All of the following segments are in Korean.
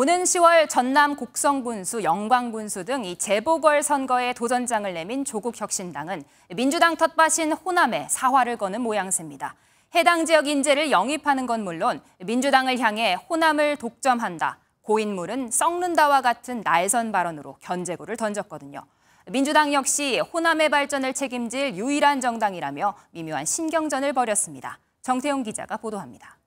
오는 10월 전남 곡성군수, 영광군수 등 이 재보궐 선거에 도전장을 내민 조국 혁신당은 민주당 텃밭인 호남에 사활을 거는 모양새입니다. 해당 지역 인재를 영입하는 건 물론 민주당을 향해 호남을 독점한다, 고인물은 썩는다와 같은 날선 발언으로 견제구를 던졌거든요. 민주당 역시 호남의 발전을 책임질 유일한 정당이라며 미묘한 신경전을 벌였습니다. 정태용 기자가 보도합니다.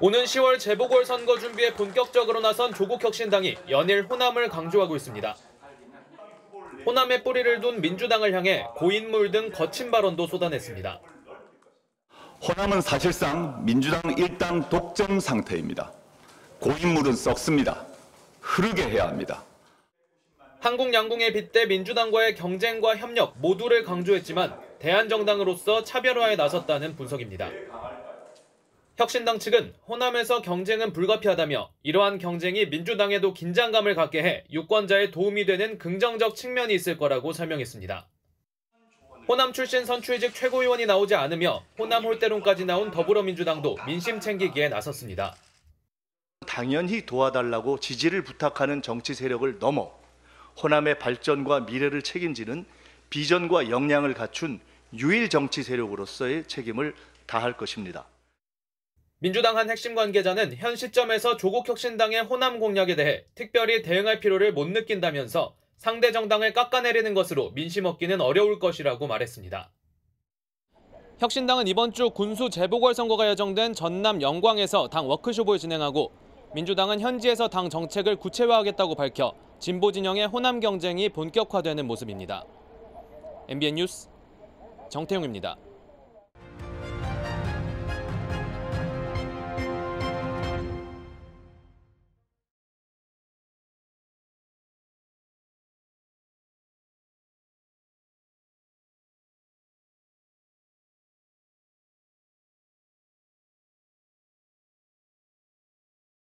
오는 10월 재보궐 선거 준비에 본격적으로 나선 조국 혁신당이 연일 호남을 강조하고 있습니다. 호남의 뿌리를 둔 민주당을 향해 고인물 등 거친 발언도 쏟아냈습니다. 호남은 사실상 민주당 일당 독점 상태입니다. 고인물은 썩습니다. 흐르게 해야 합니다. 한국양궁에 빗대 민주당과의 경쟁과 협력 모두를 강조했지만 대한정당으로서 차별화에 나섰다는 분석입니다. 혁신당 측은 호남에서 경쟁은 불가피하다며 이러한 경쟁이 민주당에도 긴장감을 갖게 해 유권자의 도움이 되는 긍정적 측면이 있을 거라고 설명했습니다. 호남 출신 선출직 최고위원이 나오지 않으며 호남 홀대론까지 나온 더불어민주당도 민심 챙기기에 나섰습니다. 당연히 도와달라고 지지를 부탁하는 정치 세력을 넘어 호남의 발전과 미래를 책임지는 비전과 역량을 갖춘 유일 정치 세력으로서의 책임을 다할 것입니다. 민주당 한 핵심 관계자는 현 시점에서 조국 혁신당의 호남 공약에 대해 특별히 대응할 필요를 못 느낀다면서 상대 정당을 깎아내리는 것으로 민심 얻기는 어려울 것이라고 말했습니다. 혁신당은 이번 주 군수 재보궐선거가 예정된 전남 영광에서 당 워크숍을 진행하고 민주당은 현지에서 당 정책을 구체화하겠다고 밝혀 진보 진영의 호남 경쟁이 본격화되는 모습입니다. MBN 뉴스 정태용입니다.